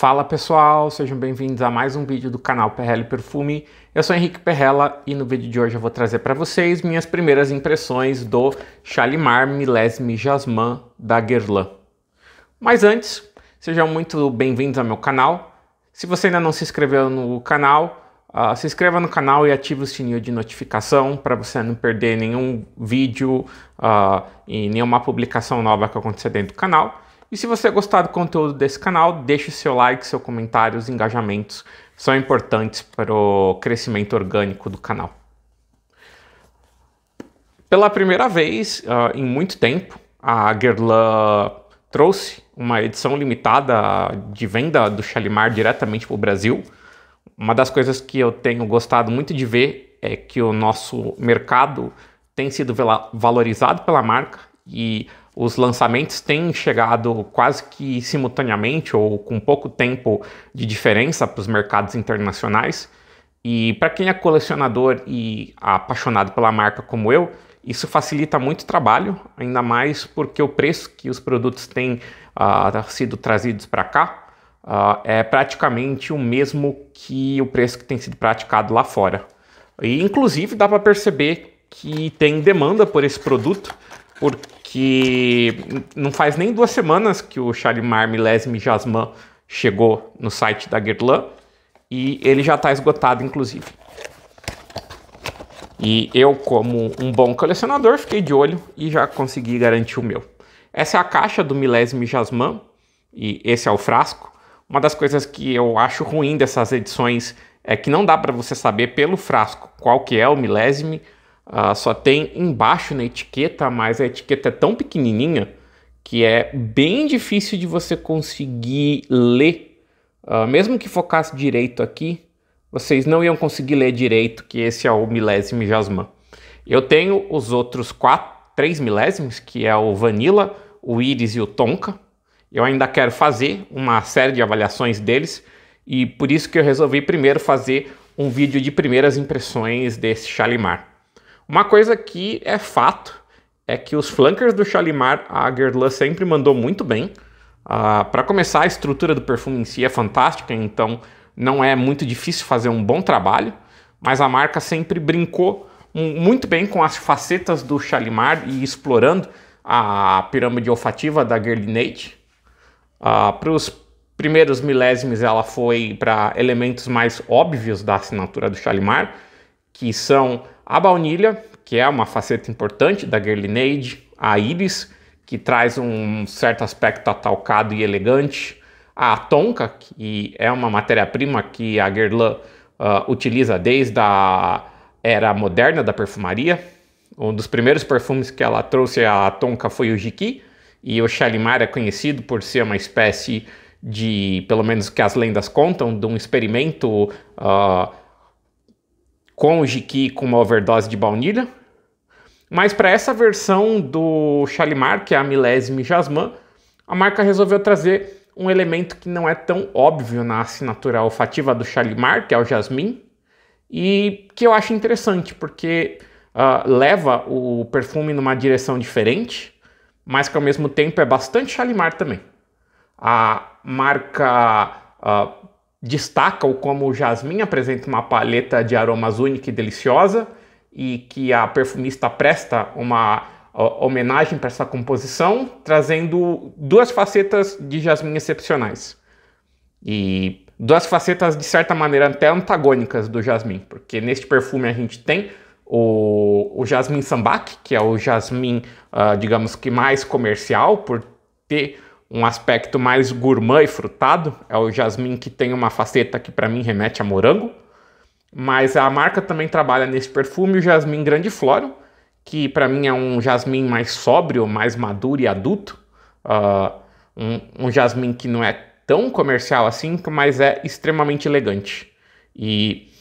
Fala pessoal, sejam bem-vindos a mais um vídeo do canal Perrela Perfume. Eu sou Henrique Perrela e no vídeo de hoje eu vou trazer para vocês minhas primeiras impressões do Chalimar Milésime Jasmin da Guerlain. Mas antes, sejam muito bem-vindos ao meu canal. Se você ainda não se inscreveu no canal, uh, se inscreva no canal e ative o sininho de notificação para você não perder nenhum vídeo uh, e nenhuma publicação nova que acontecer dentro do canal. E se você gostar do conteúdo desse canal, deixe seu like, seu comentário, os engajamentos são importantes para o crescimento orgânico do canal. Pela primeira vez uh, em muito tempo, a Guerlain trouxe uma edição limitada de venda do Chalimar diretamente para o Brasil. Uma das coisas que eu tenho gostado muito de ver é que o nosso mercado tem sido valorizado pela marca e os lançamentos têm chegado quase que simultaneamente ou com pouco tempo de diferença para os mercados internacionais. E para quem é colecionador e apaixonado pela marca como eu, isso facilita muito o trabalho, ainda mais porque o preço que os produtos têm uh, sido trazidos para cá uh, é praticamente o mesmo que o preço que tem sido praticado lá fora. E inclusive dá para perceber que tem demanda por esse produto, porque que não faz nem duas semanas que o Chalimar Milésime Jasmin chegou no site da Guerlain e ele já está esgotado, inclusive. E eu, como um bom colecionador, fiquei de olho e já consegui garantir o meu. Essa é a caixa do Milésime Jasmin e esse é o frasco. Uma das coisas que eu acho ruim dessas edições é que não dá para você saber pelo frasco qual que é o milésime, Uh, só tem embaixo na etiqueta, mas a etiqueta é tão pequenininha que é bem difícil de você conseguir ler. Uh, mesmo que focasse direito aqui, vocês não iam conseguir ler direito que esse é o milésimo jasmine. Eu tenho os outros quatro, três milésimos, que é o Vanilla, o Iris e o Tonka. Eu ainda quero fazer uma série de avaliações deles e por isso que eu resolvi primeiro fazer um vídeo de primeiras impressões desse Chalimar. Uma coisa que é fato é que os flankers do Chalimar, a Guerlain sempre mandou muito bem. Uh, ah, para começar, a estrutura do perfume em si é fantástica, então não é muito difícil fazer um bom trabalho, mas a marca sempre brincou muito bem com as facetas do Chalimar e explorando a pirâmide olfativa da Guerlinate. Uh, ah, para os primeiros milésimos, ela foi para elementos mais óbvios da assinatura do Chalimar, que são a baunilha, que é uma faceta importante da Guerlinade, a íris, que traz um certo aspecto atalcado e elegante, a tonka, que é uma matéria-prima que a Guerlain uh, utiliza desde a era moderna da perfumaria. Um dos primeiros perfumes que ela trouxe à tonka foi o Jiki, e o Chalimar é conhecido por ser uma espécie de, pelo menos que as lendas contam, de um experimento uh, com o jiki com uma overdose de baunilha. Mas para essa versão do chalimar que é a milésima Jasmin, a marca resolveu trazer um elemento que não é tão óbvio na assinatura olfativa do chalimar que é o jasmim, e que eu acho interessante, porque uh, leva o perfume numa direção diferente, mas que ao mesmo tempo é bastante chalimar também. A marca uh, destaca o como o jasmim apresenta uma paleta de aromas única e deliciosa e que a perfumista presta uma homenagem para essa composição, trazendo duas facetas de jasmim excepcionais. E duas facetas de certa maneira até antagônicas do jasmim, porque neste perfume a gente tem o, o jasmim sambac, que é o jasmim, uh, ah, digamos que mais comercial, por ter um aspecto mais gourmand e frutado. É o jasmim que tem uma faceta que para mim remete a morango. Mas a marca também trabalha nesse perfume o jasmim flor que para mim é um jasmim mais sóbrio, mais maduro e adulto. Uh, um, um jasmim que não é tão comercial assim, mas é extremamente elegante. E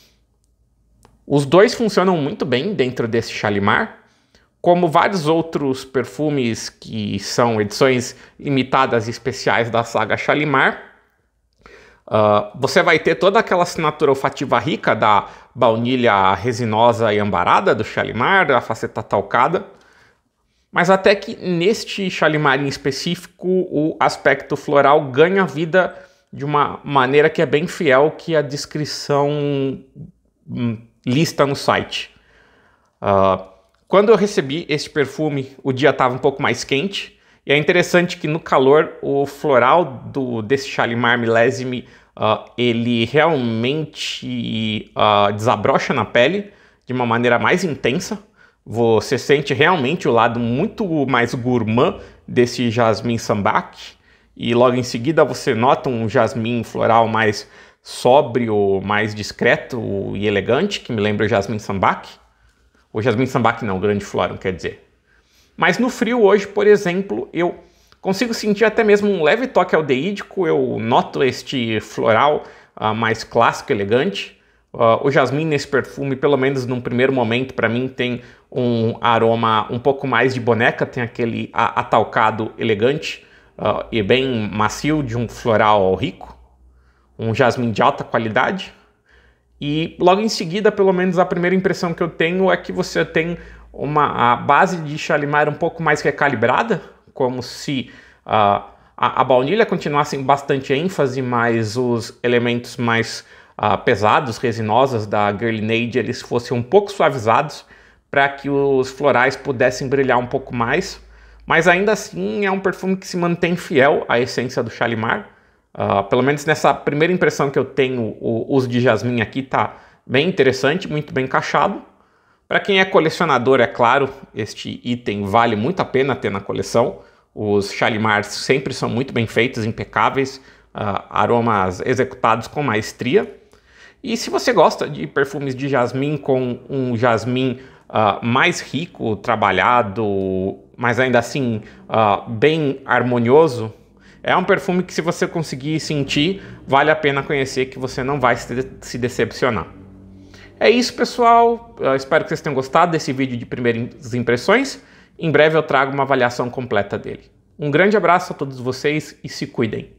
os dois funcionam muito bem dentro desse Chalimar como vários outros perfumes que são edições limitadas e especiais da saga Chalimar, uh, ah, você vai ter toda aquela assinatura olfativa rica da baunilha resinosa e ambarada do Chalimar da faceta talcada. Mas até que neste Chalimar em específico, o aspecto floral ganha vida de uma maneira que é bem fiel que é a descrição hum, lista no site. Uh, quando eu recebi esse perfume, o dia estava um pouco mais quente. E é interessante que no calor, o floral do, desse Chalimar Milésime, uh, ele realmente uh, desabrocha na pele de uma maneira mais intensa. Você sente realmente o lado muito mais gourmand desse jasmim sambac. E logo em seguida você nota um jasmim floral mais sóbrio, mais discreto e elegante, que me lembra o jasmim sambac. O jasmim sambac não, o grande florum, quer dizer. Mas no frio hoje, por exemplo, eu consigo sentir até mesmo um leve toque aldeídico, eu noto este floral uh, mais clássico, elegante. Uh, o jasmim nesse perfume, pelo menos num primeiro momento, para mim tem um aroma um pouco mais de boneca, tem aquele atalcado elegante uh, e bem macio de um floral rico, um jasmim de alta qualidade. E logo em seguida, pelo menos a primeira impressão que eu tenho é que você tem uma a base de Chalimar um pouco mais recalibrada, como se uh, a, a baunilha continuasse em bastante ênfase, mas os elementos mais uh, pesados, resinosos da Girlinade, eles fossem um pouco suavizados para que os florais pudessem brilhar um pouco mais. Mas ainda assim é um perfume que se mantém fiel à essência do Chalimar Uh, pelo menos nessa primeira impressão que eu tenho, o uso de jasmim aqui está bem interessante, muito bem encaixado. Para quem é colecionador, é claro, este item vale muito a pena ter na coleção. Os Chalimars sempre são muito bem feitos, impecáveis, uh, aromas executados com maestria. E se você gosta de perfumes de jasmim com um jasmim uh, mais rico, trabalhado, mas ainda assim uh, bem harmonioso, é um perfume que, se você conseguir sentir, vale a pena conhecer, que você não vai se, decepcionar. É isso, pessoal. Eu espero que vocês tenham gostado desse vídeo de primeiras impressões. Em breve eu trago uma avaliação completa dele. Um grande abraço a todos vocês e se cuidem!